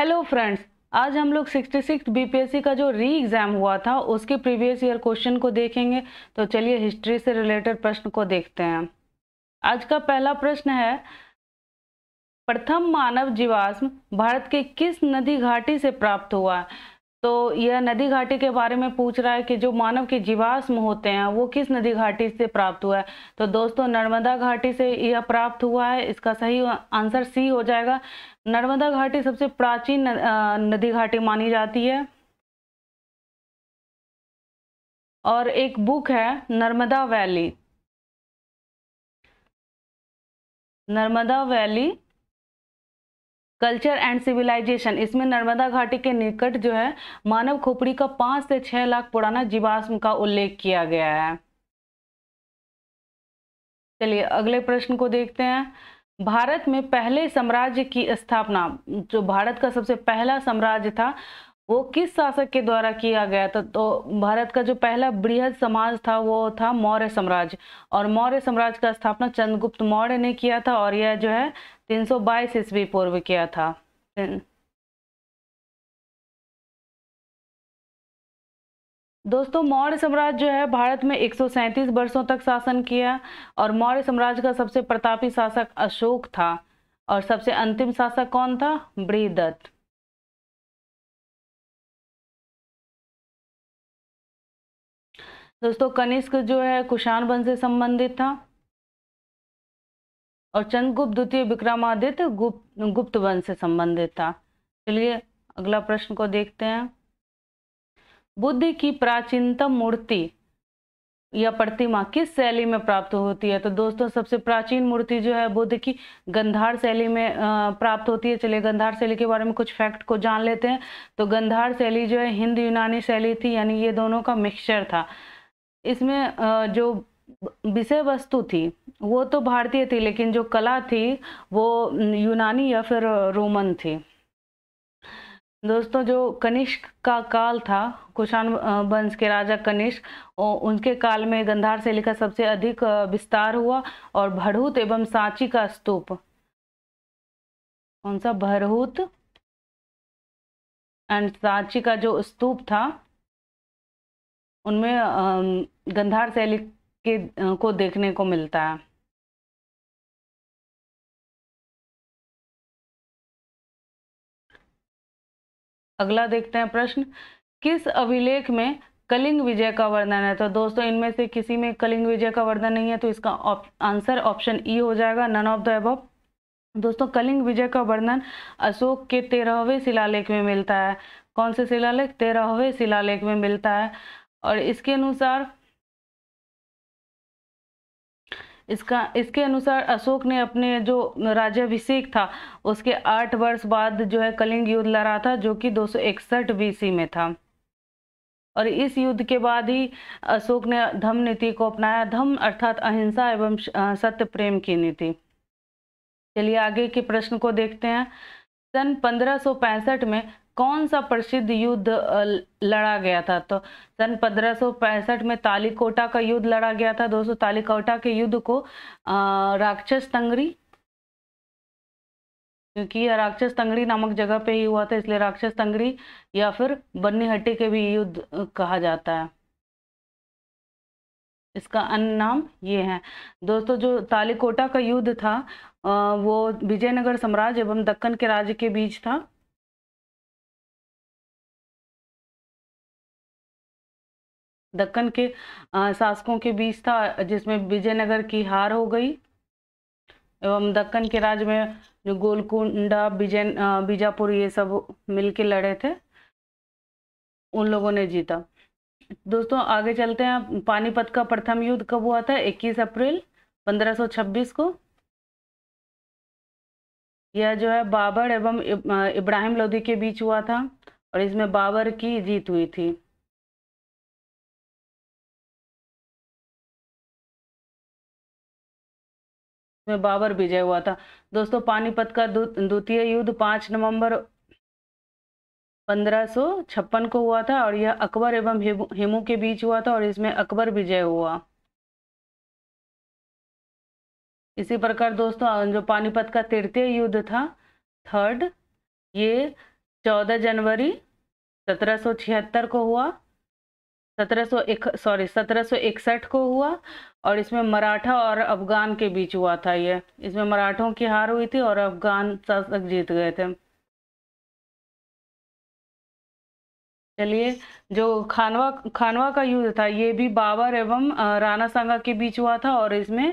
hello friends आज हम लोग 66 बीपीएससी का जो री एग्ज़ाम हुआ था उसके प्रीवियस ईयर क्वेश्चन को देखेंगे तो चलिए हिस्ट्री से रिलेटेड प्रश्न को देखते हैं आज का पहला प्रश्न है प्रथम मानव जीवाश्म भारत के किस नदी घाटी से प्राप्त हुआ तो यह नदी घाटी के बारे में पूछ रहा है कि जो मानव के जीवाश्म होते हैं वो किस नदी घाटी से प्राप्त हुआ है तो दोस्तों नर्मदा घाटी से यह प्राप्त हुआ है इसका सही आंसर सी हो जाएगा नर्मदा घाटी सबसे प्राचीन नदी घाटी मानी जाती है और एक बुक है Narmada valley Narmada valley culture and civilization इसमें नर्मदा घाटी के निकट जो है मानव खोपड़ी का पांच से छह लाख पुराना जीवाश्म का उल्लेख किया गया है चलिए अगले प्रश्न को देखते हैं भारत में पहले साम्राज्य की स्थापना जो भारत का सबसे पहला साम्राज्य था वो किस शासक के द्वारा किया गया था तो भारत का जो पहला बृहद समाज था वो था मौर्य साम्राज्य और मौर्य साम्राज्य का स्थापना चंद्रगुप्त मौर्य ने किया था और यह जो है तीन सौ बाईस ईस्वी पूर्व किया था दोस्तों मौर्य साम्राज्य जो है भारत में एक वर्षों तक शासन किया और मौर्य साम्राज्य का सबसे प्रतापी शासक अशोक था और सबसे अंतिम शासक कौन था ब्रीदत्त दोस्तों कनिष्क जो है कुषाण वंश से संबंधित था और चंद्रगुप्त द्वितीय विक्रमादित्य गुप्त गुप्त वंश से संबंधित था चलिए अगला प्रश्न को देखते हैं बुद्ध की प्राचीनतम मूर्ति या प्रतिमा किस शैली में प्राप्त होती है तो दोस्तों सबसे प्राचीन मूर्ति जो है बुद्ध की गंधार शैली में प्राप्त होती है चलिए गंधार शैली के बारे में कुछ फैक्ट को जान लेते हैं तो गंधार शैली जो है हिंद यूनानी शैली थी यानी ये दोनों का मिक्सचर था इसमें जो विषय वस्तु थी वो तो भारतीय थी लेकिन जो कला थी वो यूनानी या फिर रोमन थी दोस्तों जो कनिष्क का काल था कुशाण वंश के राजा कनिष्क उनके काल में गंधार शैली का सबसे अधिक विस्तार हुआ और भरहूत एवं सांची का स्तूप कौन सा भरहूत एंड सांची का जो स्तूप था उनमें गंधार शैली के को देखने को मिलता है अगला देखते हैं प्रश्न किस अभिलेख में कलिंग विजय का वर्णन है तो दोस्तों इनमें से किसी में कलिंग विजय का वर्णन नहीं है तो इसका आंसर ऑप्शन ई e हो जाएगा नन ऑफ द एब दोस्तों कलिंग विजय का वर्णन अशोक के तेरहवें शिलालेख में मिलता है कौन से शिलालेख तेरहवें शिलालेख में मिलता है और इसके अनुसार इसका इसके अनुसार अशोक ने अपने जो राज्याभिषेक था उसके आठ वर्ष बाद जो है कलिंग युद्ध लड़ा था जो कि दो सौ में था और इस युद्ध के बाद ही अशोक ने धम्म नीति को अपनाया धम्म अर्थात अहिंसा एवं सत्य प्रेम की नीति चलिए आगे के प्रश्न को देखते हैं सन 1565 में कौन सा प्रसिद्ध युद्ध लड़ा गया था तो सन 1565 में तालिकोटा का युद्ध लड़ा गया था दोस्तों तालिकोटा के युद्ध को राक्षस तंगरी क्योंकि यह राक्षस तंगड़ी नामक जगह पे ही हुआ था इसलिए राक्षस तंगड़ी या फिर बन्नी हट्टी के भी युद्ध कहा जाता है इसका अन्य नाम ये है दोस्तों जो तालिकोटा का युद्ध था वो विजयनगर साम्राज्य एवं दक्कन के राज्य के बीच था दक्कन के शासकों के बीच था जिसमें विजयनगर की हार हो गई एवं दक्कन के राज्य में जो गोलकुंडा विजय बीजापुर ये सब मिलके लड़े थे उन लोगों ने जीता दोस्तों आगे चलते हैं पानीपत का प्रथम युद्ध कब हुआ था 21 अप्रैल 1526 को यह जो है बाबर एवं इब्राहिम लोधी के बीच हुआ था और इसमें बाबर की जीत हुई थी में बाबर विजय हुआ था दोस्तों पानीपत का द्वितीय युद्ध पाँच नवंबर पंद्रह छप्पन को हुआ था और यह अकबर एवं हेमू के बीच हुआ था और इसमें अकबर विजय हुआ इसी प्रकार दोस्तों जो पानीपत का तृतीय युद्ध था थर्ड ये चौदह जनवरी सत्रह को हुआ सॉरी सत्रह को हुआ और इसमें मराठा और अफगान के बीच हुआ था ये इसमें मराठों की हार हुई थी और अफगान शासक जीत गए थे चलिए जो खानवा खानवा का युद्ध था ये भी बाबर एवं राणा सांगा के बीच हुआ था और इसमें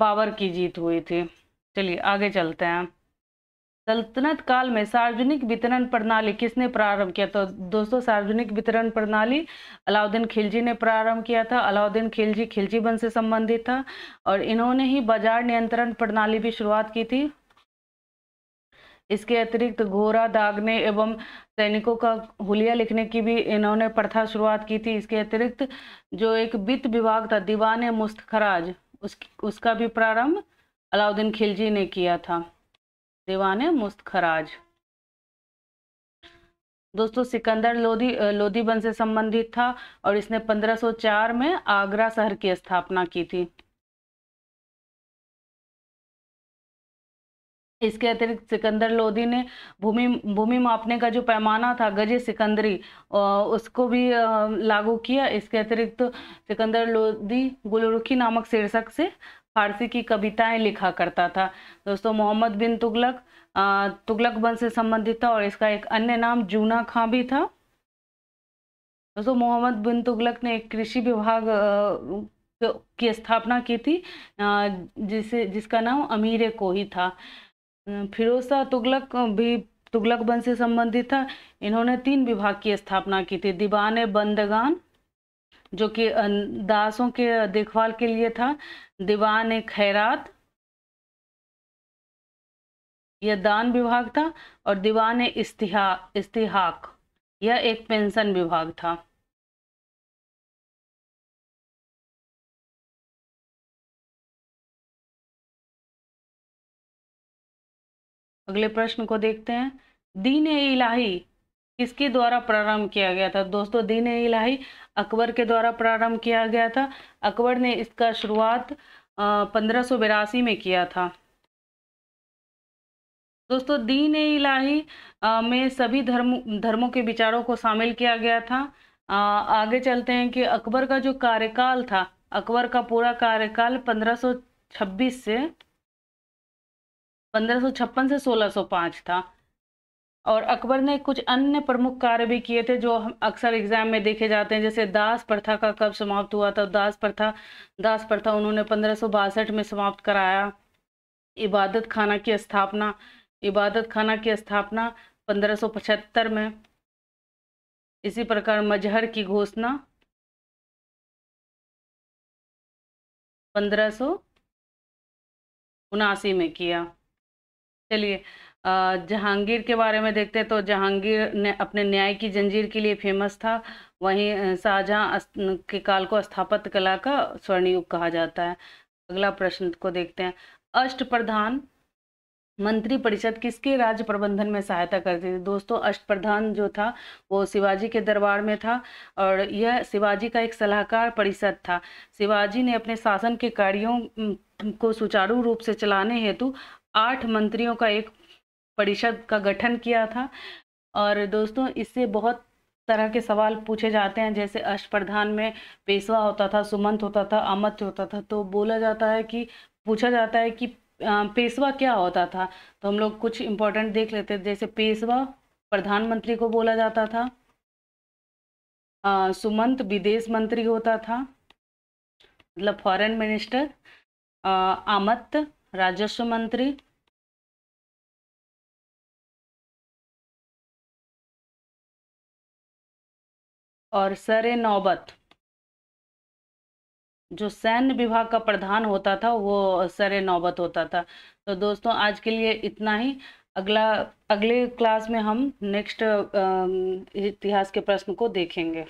बाबर की जीत हुई थी चलिए आगे चलते हैं सल्तनत काल में सार्वजनिक वितरण प्रणाली किसने प्रारंभ किया तो दोस्तों सार्वजनिक वितरण प्रणाली अलाउद्दीन खिलजी ने प्रारंभ किया था अलाउद्दीन खिलजी खिलजी वंश से संबंधित था और इन्होंने ही बाजार नियंत्रण प्रणाली भी शुरुआत की थी इसके अतिरिक्त घोरा दागने एवं सैनिकों का हुलिया लिखने की भी इन्होंने प्रथा शुरुआत की थी इसके अतिरिक्त जो एक वित्त विभाग था दीवान मुस्तखराज उस, उसका भी प्रारंभ अलाउद्दीन खिलजी ने किया था दीवान मुस्तखराज दोस्तों सिकंदर लोधी लोधी बन से संबंधित था और इसने 1504 में आगरा शहर की स्थापना की थी इसके अतिरिक्त सिकंदर लोधी ने भूमि भूमि मापने का जो पैमाना था गजे सिकंदरी उसको भी लागू किया इसके अतिरिक्त सिकंदर लोधी गुलरुखी नामक शीर्षक से फारसी की कविताएं लिखा करता था दोस्तों मोहम्मद बिन तुगलक तुगलक बन से संबंधित था और इसका एक अन्य नाम जूना खां भी था दोस्तों मोहम्मद बिन तुगलक ने एक कृषि विभाग की स्थापना की थी जिसे जिसका नाम अमीर कोही था फिरोजा तुगलक भी तुगलक बन से संबंधित था इन्होंने तीन विभाग की स्थापना की थी दीवान बंदगान जो कि दासों के देखभाल के लिए था दीवान खैरात यह दान विभाग था और दीवान इस्तिहाक यह एक पेंशन विभाग था अगले प्रश्न को देखते हैं दीन ए इलाही किसके द्वारा प्रारंभ किया गया था दोस्तों दीन ए इलाही अकबर के द्वारा प्रारंभ किया गया था अकबर ने इसका शुरुआत पंद्रह में किया था दोस्तों दीन इलाही में सभी धर्म धर्मों के विचारों को शामिल किया गया था आगे चलते हैं कि अकबर का जो कार्यकाल था अकबर का पूरा कार्यकाल 1526 से 1556 से 1605 था और अकबर ने कुछ अन्य प्रमुख कार्य भी किए थे जो हम अक्सर एग्जाम में देखे जाते हैं जैसे दास प्रथा का कब समाप्त हुआ था दास प्रथा दास प्रथा उन्होंने पंद्रह में समाप्त कराया इबादत खाना की स्थापना इबादत खाना की स्थापना पंद्रह में इसी प्रकार मजहर की घोषणा उनासी में किया चलिए जहांगीर के बारे में देखते हैं तो जहांगीर ने अपने न्याय की जंजीर के लिए फेमस था वहीं शाहजहाँ के काल को स्थापत कला का स्वर्णयुग कहा जाता है अगला प्रश्न को देखते हैं अष्ट प्रधान मंत्री परिषद किसके राज्य प्रबंधन में सहायता करती थी दोस्तों अष्ट प्रधान जो था वो शिवाजी के दरबार में था और यह शिवाजी का एक सलाहकार परिषद था शिवाजी ने अपने शासन के कार्यों को सुचारू रूप से चलाने हेतु आठ मंत्रियों का एक परिषद का गठन किया था और दोस्तों इससे बहुत तरह के सवाल पूछे जाते हैं जैसे अष्टप्रधान में पेशवा होता था सुमंत होता था अमत होता था तो बोला जाता है कि पूछा जाता है कि पेशवा क्या होता था तो हम लोग कुछ इम्पोर्टेंट देख लेते हैं जैसे पेशवा प्रधानमंत्री को बोला जाता था आ, सुमंत विदेश मंत्री होता था मतलब फॉरेन मिनिस्टर आमत राजस्व मंत्री और सर नौबत जो सैन्य विभाग का प्रधान होता था वो सर नौबत होता था तो दोस्तों आज के लिए इतना ही अगला अगले क्लास में हम नेक्स्ट इतिहास के प्रश्न को देखेंगे